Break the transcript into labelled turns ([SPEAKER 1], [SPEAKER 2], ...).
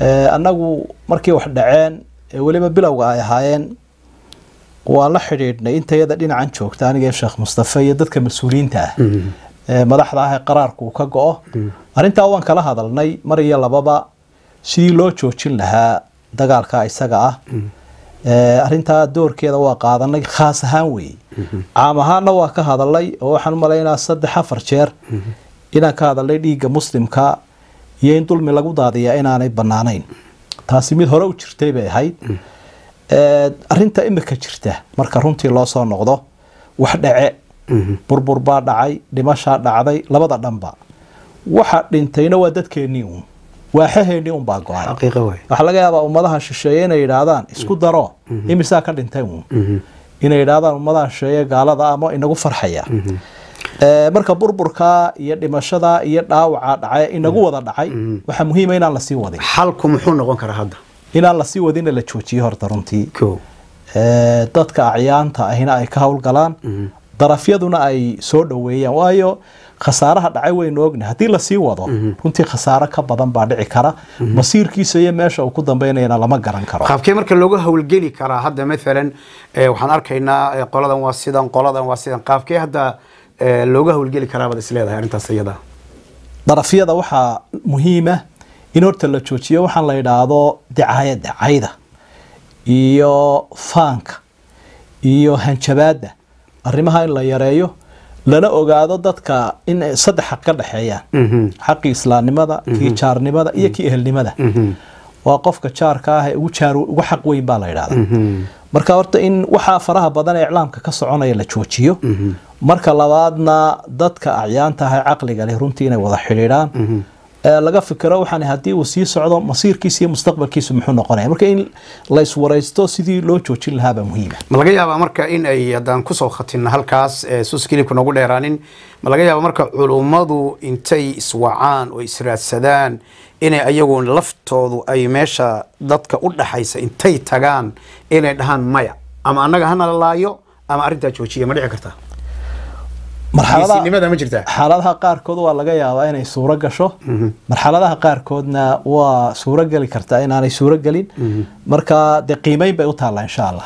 [SPEAKER 1] Eh, anagu markii wax dhaceen ee eh, weliba bilowga ay ahaayeen waa la xidhiidhnay inta yada dhinacan joogta aniga sheekh mustafe iyo dadka mas-uuliyiinta ah mm-hmm. eh, madaxda ah ee qaraarku uu ka go-o mm-hmm. arrintaa waan kala hadalnay mar iyo lababa sidii loo joojin lahaa dagaalka isaga ah mm-hmm. arrintaa doorkeeda waa qaadanay khaas ahaan weeye caam ahaanna waa ka hadalay oo waxaan u malaynaa saddex afar jeer inaan ka hadalnay dhiigga muslimka iyo in dulmi lagu daadiya inaanay banaanayn taasi mid hore u jirtay bay ahayd eh, arinta imika jirta marka runtii loo soo noqdo wax dhace burbur baa dhacay dhimashaa dhacday labada dhanba waxa dhintayna waa dadkeennii uun waaxaheennii unbaa go-ay waxaa laga yaabaa ummadaha shisheeye inay yidhaahdaan isku mm. daro mm-hmm. imisaa ka dhintay uun mm-hmm. inay yidhaahdaan ummadaha shisheeye gaalada ama inagu farxaya mm-hmm. Eh, marka burburka iyo dhimashada iyo dhaawaca dhacay inagu wada dhacay mm. Mm. waxaa muhiima ah inaan lasii wadin xalku muxuu noqon karaa hadda inaan lasii wadinna la joojiyo horta runtii eh, dadka acyaanta ahina ay ka howlgalaan mm. darafyaduna ay soo dhoweeyaan waayo khasaaraha dhacay waynu ogna haddii lasii wado mm-hmm. runtii khasaaro ka badan baa dhici kara mm-hmm. masiirkiisa iyo meesha uu ku dambeynayana lama garan karo
[SPEAKER 2] qaabkee marka looga howlgeli karaa hadda maalan eh, waxaan arkaynaa qoladan waa sidan qoladan waa sidan qaabkee hadda looga howlgeli karaabaad isleedahay arrintaas iyada darafyada waxaa muhiima in horta
[SPEAKER 1] la joojiyo waxaan la yidhaahdo dicaaya dacayda iyo faanka iyo hanjabaadda arrimaha in la yareeyo lana ogaado dadka in saddex xaq ka dhexeeyaan mhm. xaqii islaamnimada mhm. kii jaarnimada iyo mhm. kii ehelnimada waa qofka jaarka ah ugu jaar ugu xaq weyn baa la yidhahdaa marka horta in waxaa faraha badan ee iclaamka ka soconaya la joojiyo marka labaadna dadka acyaanta aha caqliga leh runtii inay wada xidhiidhaan mhm. laga fikiro waxaan haddii uu sii socdo masiirkiisa iyo mustaqbalkiisu muxuu noqonaya marka in layswaraysto sidii loo joojin lahaabaa muhiima
[SPEAKER 2] ah. ma laga yaabaa marka in ay haddaan kusoo khatinno halkaas suskilibku noogu dheeraanin ma laga yaaba marka culummadu intay iswacaan oo israadsadaan inay ayagu laftoodu ay meesha dadka u dhaxaysa intay tagaan inay dhahaan maya ama annaga hana la laayo ama arrintaa joojiya ma dhici kartaa
[SPEAKER 1] xaaladaha qaarkood waa laga yaabaa inay suuro gasho mhm. marxaladaha qaarkoodna waa suuro geli kartaa inaanay suuro gelin mhm. marka dee qiimeyn bay u taallaa insha allah